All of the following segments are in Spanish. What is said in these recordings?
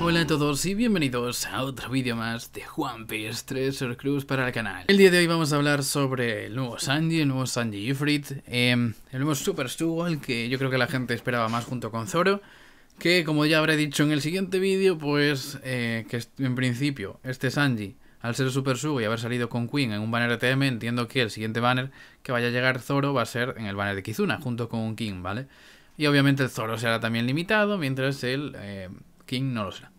Hola a todos y bienvenidos a otro vídeo más de Juan PS3 Treasure Cruz para el canal. El día de hoy vamos a hablar sobre el nuevo Sanji, el nuevo Sanji Ifrit, em, el nuevo Super el que yo creo que la gente esperaba más junto con Zoro, que como ya habré dicho en el siguiente vídeo, pues eh, que en principio este Sanji, al ser Super Sugo y haber salido con Queen en un banner de TM, entiendo que el siguiente banner que vaya a llegar Zoro va a ser en el banner de Kizuna junto con King, ¿vale? Y obviamente el Zoro será también limitado, mientras el eh, King no lo será.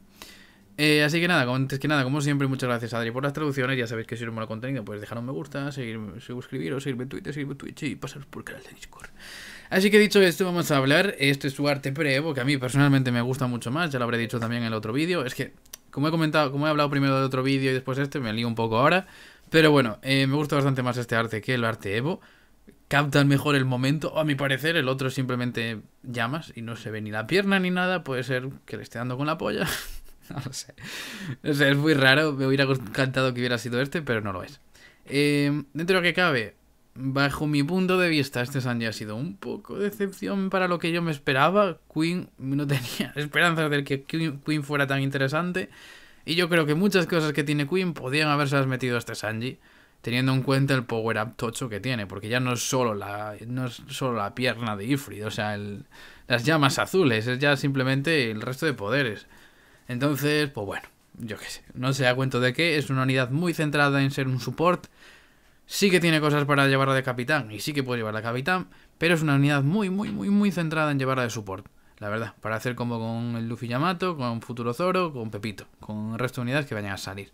Eh, así que nada, como antes que nada, como siempre, muchas gracias Adri por las traducciones. Ya sabéis que si os mola el contenido, pues dejar un me gusta, suscribiros, seguirme en Twitter, seguirme en Twitch y pasaros por el canal de Discord. Así que dicho esto, vamos a hablar. Este es su arte pre-evo, que a mí personalmente me gusta mucho más. Ya lo habré dicho también en el otro vídeo. Es que, como he comentado, como he hablado primero del otro vídeo y después este, me lío un poco ahora. Pero bueno, eh, me gusta bastante más este arte que el arte Evo captan mejor el momento. O a mi parecer, el otro simplemente llamas y no se ve ni la pierna ni nada. Puede ser que le esté dando con la polla. no sé. es muy raro. Me hubiera encantado que hubiera sido este, pero no lo es. Em, dentro de lo que cabe, bajo mi punto de vista, este Sanji ha sido un poco de decepción para lo que yo me esperaba. Queen no tenía esperanzas de que Queen fuera tan interesante. Y yo creo que muchas cosas que tiene Queen podían haberse metido a este Sanji teniendo en cuenta el power up tocho que tiene, porque ya no es solo la, no es la pierna de Ifrit, o sea, las llamas azules, es ya simplemente el resto de poderes. Entonces, pues bueno, yo qué sé, no se da cuenta de que es una unidad muy centrada en ser un support. Sí que tiene cosas para llevarla de capitán, y sí que puede llevarla de capitán, pero es una unidad muy, muy, muy, muy centrada en llevarla de support. La verdad, para hacer como con el Luffy Yamato, con Futuro Zoro, con Pepito, con el resto de unidades que vayan a salir.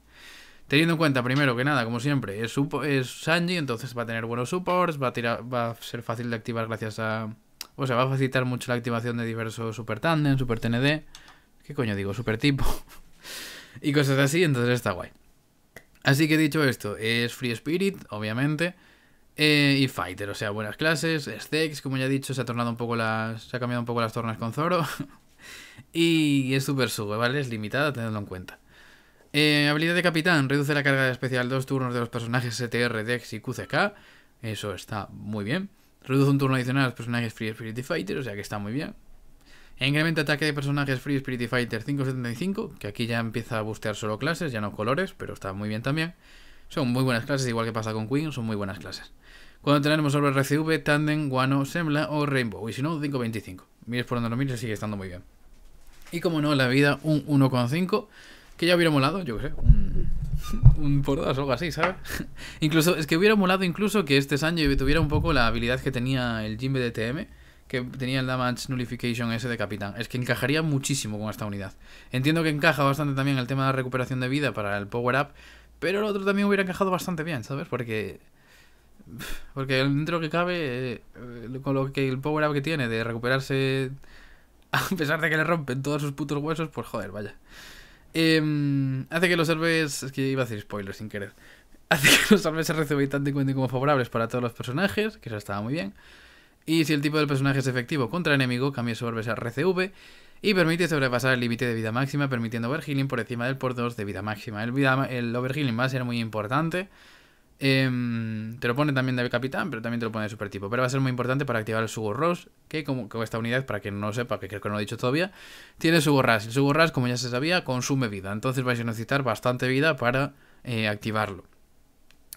Teniendo en cuenta, primero que nada, como siempre, es, es Sanji, entonces va a tener buenos supports, va a, tirar, va a ser fácil de activar gracias a... O sea, va a facilitar mucho la activación de diversos Super Tandem, Super TND... ¿Qué coño digo? Super tipo. y cosas así, entonces está guay. Así que dicho esto, es Free Spirit, obviamente. Eh, y Fighter, o sea, buenas clases. Steaks, como ya he dicho, se ha tornado un poco las. Se ha cambiado un poco las tornas con Zoro. y es super sube, ¿vale? Es limitada, tenedlo en cuenta. Eh, habilidad de capitán, reduce la carga de especial dos turnos de los personajes STR, e Dex y QCK. Eso está muy bien. Reduce un turno adicional a los personajes Free Spirit Fighter, o sea que está muy bien. incrementa ataque de personajes Free Spirit Fighter 575, que aquí ya empieza a bustear solo clases, ya no colores, pero está muy bien también. Son muy buenas clases, igual que pasa con Queen, son muy buenas clases. Cuando tenemos sobre RCV, Tandem, Guano, Sembla o Rainbow, y si no, 525. Mires por donde lo mires, sigue estando muy bien. Y como no, la vida un 1,5 que ya hubiera molado, yo que sé, un, por dos o algo así, ¿sabes? incluso, es que hubiera molado incluso que este Sanji tuviera un poco la habilidad que tenía el Jimbe de TM, que tenía el Damage Nullification ese de Capitán. Es que encajaría muchísimo con esta unidad. Entiendo que encaja bastante también el tema de recuperación de vida para el Power Up, pero el otro también hubiera encajado bastante bien, ¿sabes? Porque... Porque dentro que cabe, eh, con lo que el Power Up que tiene de recuperarse a pesar de que le rompen todos sus putos huesos, pues joder, vaya. Em, hace que los orbes Es que iba a hacer spoilers sin querer. Hace que los se reciban y cuenten como favorables para todos los personajes, que eso estaba muy bien. Y si el tipo del personaje es efectivo contra enemigo, cambia su orbe a RCV y permite sobrepasar el límite de vida máxima, permitiendo overhealing por encima del por 2 de vida máxima. El, vida, el overhealing va a ser muy importante Em, te lo pone también de capitán, pero también te lo pone de tipo Pero va a ser muy importante para activar el suborros, que como esta unidad, para que no sepa, que creo que no lo he dicho todavía, tiene Suborras. Rush. El Suborras, como ya se sabía, consume vida. Entonces vais a necesitar bastante vida para eh, activarlo.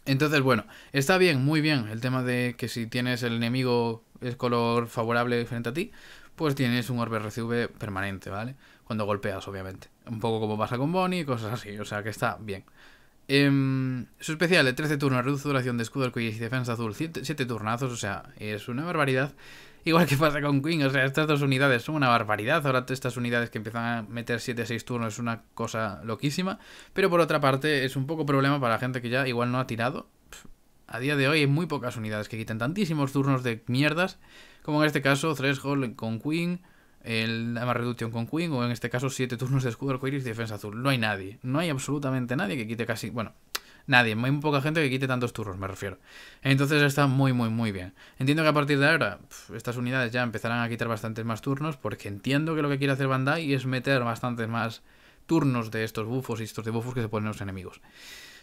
Entonces, bueno, está bien, muy bien el tema de que si tienes el enemigo es color favorable frente a ti, pues tienes un orbe recibe permanente, ¿vale? Cuando golpeas, obviamente. Un poco como pasa con Bonnie y cosas así, o sea que está bien. Em, su especial de 13 turnos, reduce duración de escudo arcoíris y defensa azul, 7, turnazos, o sea, es una barbaridad. Igual que pasa con Queen, o sea, estas dos unidades son una barbaridad. Ahora estas unidades que empiezan a meter 7-6 turnos es una cosa loquísima. Pero por otra parte, es un poco problema para la gente que ya igual no ha tirado. a día de hoy hay muy pocas unidades que quiten tantísimos turnos de mierdas. Como en este caso, Hall con Queen, el Dama Reducción con Queen, o en este caso 7 turnos de escudo arcoiris y defensa azul. No hay nadie, no hay absolutamente nadie que quite casi, bueno, nadie, hay muy poca gente que quite tantos turnos, me refiero. Entonces está muy, muy, muy bien. Entiendo que a partir de ahora estas unidades ya empezarán a quitar bastantes más turnos, porque entiendo que lo que quiere hacer Bandai es meter bastantes más turnos de estos bufos y estos bufos que se ponen los enemigos.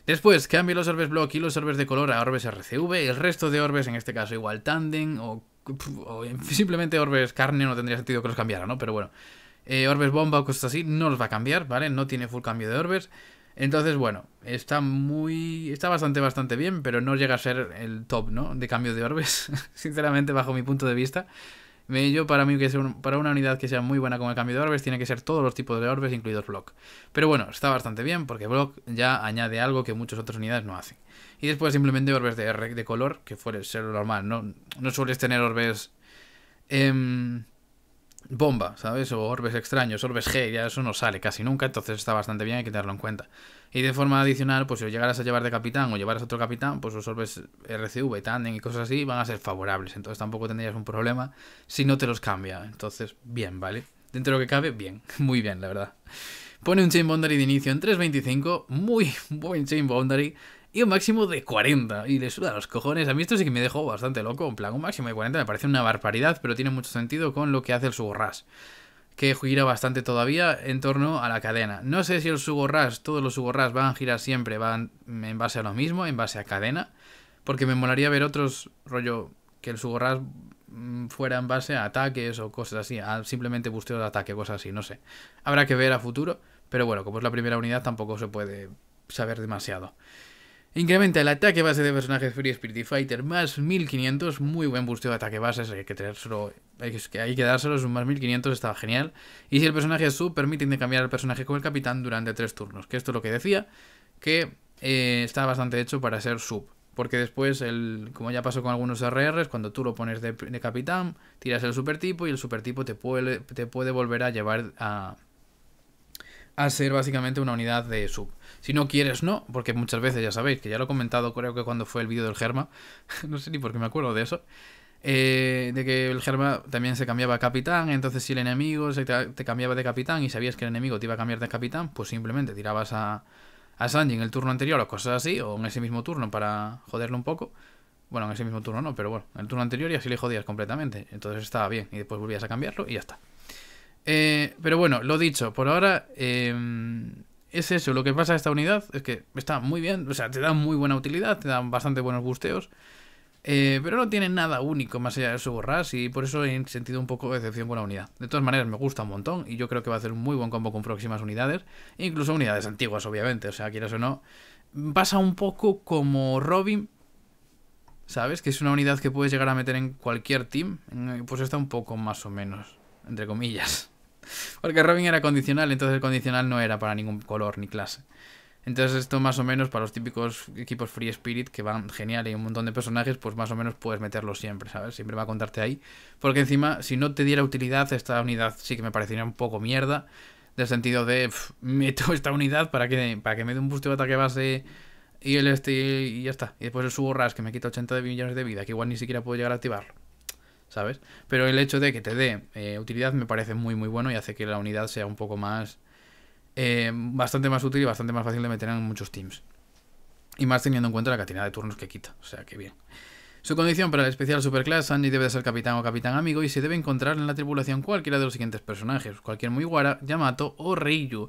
Después, cambio los orbes block y los orbes de color a orbes RCV, el resto de orbes, en este caso igual tandem o simplemente orbes carne no tendría sentido que los cambiara, ¿no? Pero bueno, eh, orbes bomba o cosas así no los va a cambiar, ¿vale? No tiene full cambio de orbes. Entonces, bueno, está muy. Está bastante, bastante bien, pero no llega a ser el top, ¿no? De cambio de orbes, sinceramente, bajo mi punto de vista. Yo para mí, que sea para una unidad que sea muy buena con el cambio de orbes, tiene que ser todos los tipos de orbes, incluidos Block. Pero bueno, está bastante bien, porque Block ya añade algo que muchas otras unidades no hacen. Y después simplemente orbes de, de color, que fuere ser normal. No, no sueles tener orbes... Em, bomba, ¿sabes? O orbes extraños, orbes G, ya eso no sale casi nunca, entonces está bastante bien, hay que tenerlo en cuenta. Y de forma adicional, pues si lo llegaras a llevar de capitán o llevaras a otro capitán, pues los orbes RCV, Tandem y cosas así van a ser favorables, entonces tampoco tendrías un problema si no te los cambia. Entonces, bien, ¿vale? Dentro de lo que cabe, bien, muy bien, la verdad. Pone un Chain Boundary de inicio en 3.25, muy buen Chain Boundary y un máximo de 40. Y le suda los cojones. A mí esto sí que me dejó bastante loco. En plan, un máximo de 40 me parece una barbaridad, pero tiene mucho sentido con lo que hace el Suborras. Que gira bastante todavía en torno a la cadena. No sé si el Suborras, todos los Suborras van a girar siempre, van en base a lo mismo, en base a cadena. Porque me molaría ver otros rollo que el Suborras mm, fuera en base a ataques o cosas así, simplemente busteo de ataque, cosas así, no sé. Habrá que ver a futuro, pero bueno, como es la primera unidad tampoco se puede saber demasiado. Incrementa el ataque base de personajes Free Spirit Fighter más 1500. Muy buen busteo de ataque base. Hay que, que, dárselo. Es un más 1500. Estaba genial. Y si el personaje es sub, permite cambiar el personaje con el capitán durante tres turnos. Que esto es lo que decía. Que eh, está bastante hecho para ser sub. Porque después, el, como ya pasó con algunos RRs, cuando tú lo pones de, capitán, tiras el super tipo y el super tipo te puede, te puede volver a llevar a, a ser básicamente una unidad de sub. Si no quieres, no, porque muchas veces ya sabéis, que ya lo he comentado creo que cuando fue el vídeo del Germa, no sé ni por qué me acuerdo de eso, eh, de que el Germa también se cambiaba a capitán, entonces si el enemigo se te cambiaba de capitán y sabías que el enemigo te iba a cambiar de capitán, pues simplemente tirabas a, a Sanji en el turno anterior o cosas así, o en ese mismo turno para joderlo un poco. Bueno, en ese mismo turno no, pero bueno, en el turno anterior y así le jodías completamente. Entonces estaba bien y después volvías a cambiarlo y ya está. Eh, pero bueno, lo dicho, por ahora em, es eso. Lo que pasa a esta unidad es que está muy bien, o sea, te da muy buena utilidad, te dan bastante buenos busteos. Eh, pero no tiene nada único más allá de su borras y por eso he sentido un poco de decepción con la unidad. De todas maneras, me gusta un montón y yo creo que va a hacer un muy buen combo con próximas unidades, incluso unidades antiguas, obviamente, o sea, quieras o no. Pasa un poco como Robin, ¿sabes? Que es una unidad que puedes llegar a meter en cualquier team, pues está un poco más o menos, entre comillas. Porque Robin era condicional, entonces el condicional no era para ningún color ni clase. Entonces esto más o menos para los típicos equipos Free Spirit que van genial y un montón de personajes, pues más o menos puedes meterlo siempre, ¿sabes? Siempre va a contarte ahí. Porque encima, si no te diera utilidad, esta unidad sí que me parecería un poco mierda. Del sentido de, meto esta unidad para que, para que me dé un boost de ataque base y el este y ya está. Y después el subo ras que me quita 80 de millones de vida, que igual ni siquiera puedo llegar a activarlo. ¿sabes? Pero el hecho de que te dé eh, utilidad me parece muy, muy bueno y hace que la unidad sea un poco más... Eh, bastante más útil y bastante más fácil de meter en muchos teams. Y más teniendo en cuenta la cantidad de turnos que quita, o sea que bien. Su condición para el especial Superclass, Sandy debe ser capitán o capitán amigo y se debe encontrar en la tripulación cualquiera de los siguientes personajes, cualquier muy guara Yamato o Reiju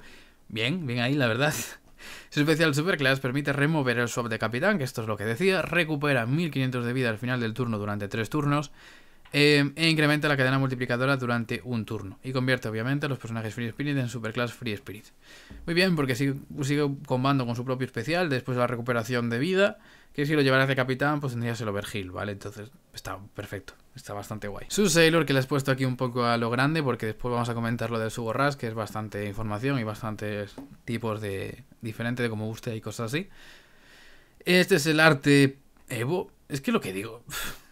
Bien, bien ahí la verdad. Su especial Superclass permite remover el swap de capitán, que esto es lo que decía, recupera 1500 de vida al final del turno durante 3 turnos, Em, e incrementa la cadena multiplicadora durante un turno. Y convierte obviamente a los personajes Free Spirit en Superclass Free Spirit. Muy bien, porque sigue, combando con su propio especial, después de la recuperación de vida, que si lo llevara de capitán, pues tendrías el overheal, ¿vale? Entonces está perfecto, está bastante guay. Su Sailor, que le he puesto aquí un poco a lo grande, porque después vamos a comentar lo su Suborras, que es bastante información y bastantes tipos de diferente de cómo guste y cosas así. Este es el arte Evo. Es que lo que digo...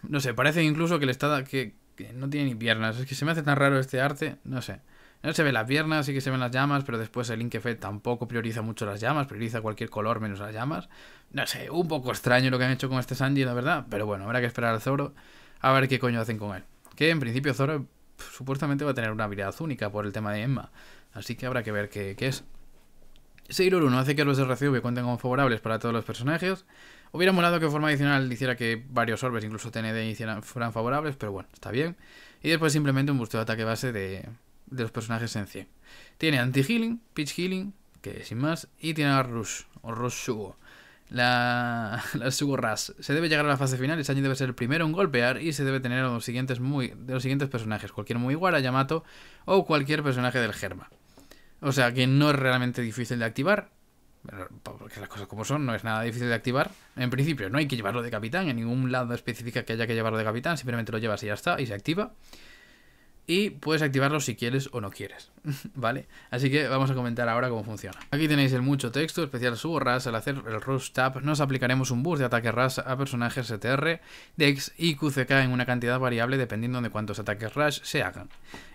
No sé, parece incluso que le está que, que, no tiene ni piernas. Es que se me hace tan raro este arte, no sé. No se ven las piernas, sí que se ven las llamas, pero después el Inkefet tampoco prioriza mucho las llamas, prioriza cualquier color menos las llamas. No sé, un poco extraño lo que han hecho con este Sanji, la verdad, pero bueno, habrá que esperar al Zoro a ver qué coño hacen con él. Que en principio Zoro supuestamente va a tener una habilidad única por el tema de Emma, así que habrá que ver qué, qué es. Seiroru no hace que los recibe cuenten como favorables para todos los personajes, Hubiera molado que en forma adicional hiciera que varios orbes, incluso TND, fueran favorables, pero bueno, está bien. Y después simplemente un busto de ataque base de, los personajes en 100. Tiene anti-healing, pitch healing, que sin más, y tiene a Rush, o Rush Sugo. La, la Sugo Rush. Se debe llegar a la fase final y Sanji debe ser el primero en golpear y se debe tener los siguientes, muy, de los siguientes personajes, cualquier muy a Yamato o cualquier personaje del Germa. O sea que no es realmente difícil de activar pues, porque las cosas como son, no es nada difícil de activar. En principio, no hay que llevarlo de capitán, en ningún lado específico que haya que llevarlo de capitán, simplemente lo llevas y ya está, y se activa. Y puedes activarlo si quieres o no quieres. ¿vale? Así que vamos a comentar ahora cómo funciona. Aquí tenéis el mucho texto, especial subo ras, al hacer el rush tap nos aplicaremos un boost de ataque ras a personajes STR, DEX y QCK en una cantidad variable dependiendo de cuántos ataques ras se hagan.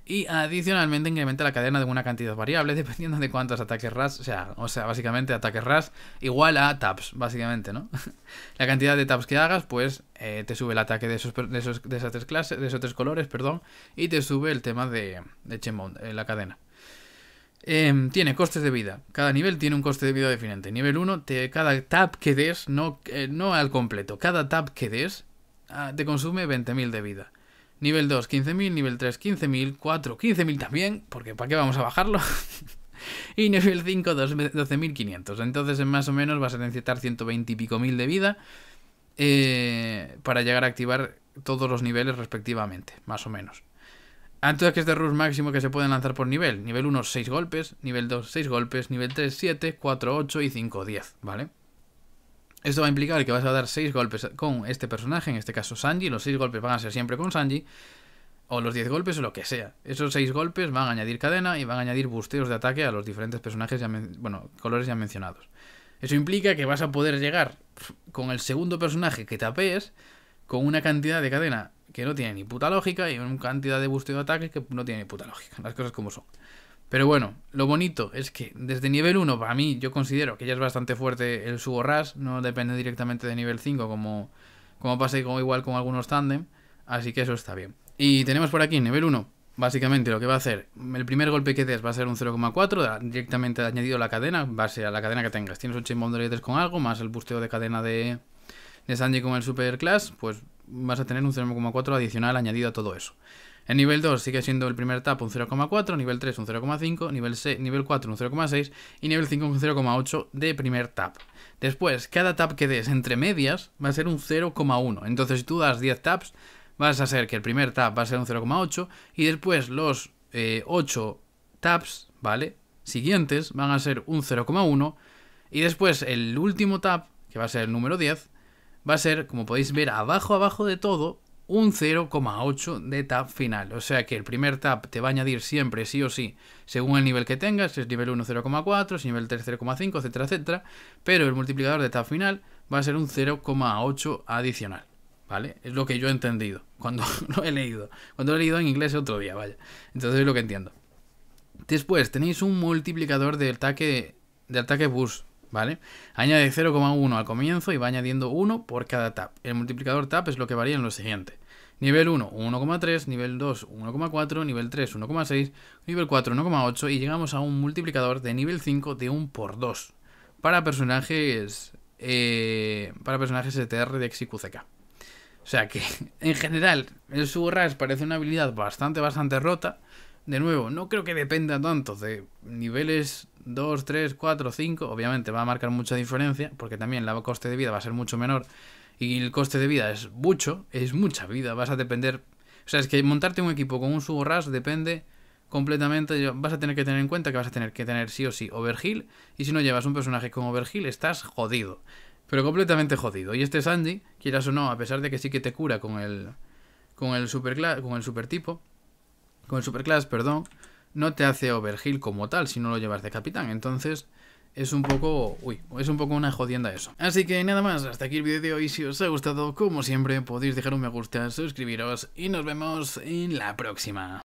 Y adicionalmente incrementa la cadena de una cantidad variable dependiendo de cuántos ataques RAS se hagan. O sea, básicamente ataques RAS igual a taps, básicamente, ¿no? la cantidad de taps que hagas, pues eh, te sube el ataque de esos, de, esas tres clases, de esos tres colores, perdón, y te sube el tema de, de Chemon, eh, la cadena. Em, tiene costes de vida. Cada nivel tiene un coste de vida diferente. Nivel 1, cada tab que des, eh, no, al completo, cada tab que des ah, te consume 20.000 de vida. Nivel 2, 15.000. Nivel 3, 15.000. 4, 15.000 también, porque ¿para qué vamos a bajarlo? y nivel 5, 12.500. Entonces, más o menos, vas a necesitar 120 y pico mil de vida eh, para llegar a activar todos los niveles respectivamente, más o menos. Antes de este Rush máximo que se pueden lanzar por nivel. Nivel 1, 6 golpes. Nivel 2, 6 golpes. Nivel 3, 7, 4, 8 y 5, 10. ¿Vale? Esto va a implicar que vas a dar 6 golpes con este personaje, en este caso Sanji. Los 6 golpes van a ser siempre con Sanji. O los 10 golpes o lo que sea. Esos 6 golpes van a añadir cadena y van a añadir busteos de ataque a los diferentes personajes, bueno, colores ya mencionados. Eso implica que vas a poder llegar con el segundo personaje que tapees con una cantidad de cadena que no tiene ni puta lógica y una cantidad de busteo de ataque que no tiene ni puta lógica. Las cosas como son. Pero bueno, lo bonito es que desde nivel 1, para mí, yo considero que ya es bastante fuerte el Suborras, no depende directamente de nivel 5, como, como pasa igual con algunos tandem, así que eso está bien. Y tenemos por aquí nivel 1, básicamente lo que va a hacer, el primer golpe que des va a ser un 0,4, directamente añadido la cadena, base a la cadena que tengas. Tienes 8 inmobiliarios con algo, más el busteo de cadena de, de Sanji con el Super Class, pues vas a tener un 0,4 adicional añadido a todo eso. En nivel 2 sigue siendo el primer tap un 0,4, nivel 3 un 0,5, nivel, nivel 4 un 0,6 y nivel 5 un 0,8 de primer tap. Después, cada tap que des entre medias va a ser un 0,1. Entonces, si tú das 10 taps, vas a hacer que el primer tap va a ser un 0,8 y después los 8 eh, taps, ¿vale? Siguientes van a ser un 0,1 y después el último tap, que va a ser el número 10, va a ser, como podéis ver abajo, abajo de todo, un 0,8 de tap final. O sea que el primer tap te va a añadir siempre, sí o sí, según el nivel que tengas, si es nivel 1 0,4, si es nivel 3 0,5, etcétera, etcétera. Pero el multiplicador de tap final va a ser un 0,8 adicional. ¿Vale? Es lo que yo he entendido cuando lo he leído. Cuando lo he leído en inglés otro día, vaya. Entonces es lo que entiendo. Después tenéis un multiplicador de ataque, de ataque boost ¿vale? Añade 0,1 al comienzo y va añadiendo 1 por cada tap. El multiplicador tap es lo que varía en lo siguiente. Nivel 1, 1,3, nivel 2, 1,4, nivel 3, 1,6, nivel 4, 1,8 y llegamos a un multiplicador de nivel 5 de 1 por 2 para personajes, eh, para personajes tr de XQCK. O sea que, en general, el Subrash parece una habilidad bastante, bastante rota. De nuevo, no creo que dependa tanto de niveles 2, 3, 4, 5, obviamente va a marcar mucha diferencia, porque también el coste de vida va a ser mucho menor y el coste de vida es mucho, es mucha vida, vas a depender, o sea, es que montarte un equipo con un subo ras depende completamente, vas a tener que tener en cuenta que vas a tener que tener sí o sí overheal y si no llevas un personaje con overheal estás jodido, pero completamente jodido. Y este Sanji, quieras o no, a pesar de que sí que te cura con el con el super con el Super Tipo con el superclass, perdón, no te hace overheal como tal si no lo llevas de capitán. Entonces es un poco... Uy, es un poco una jodienda eso. Así que nada más, hasta aquí el vídeo de hoy. Si os ha gustado, como siempre, podéis dejar un me gusta, suscribiros y nos vemos en la próxima.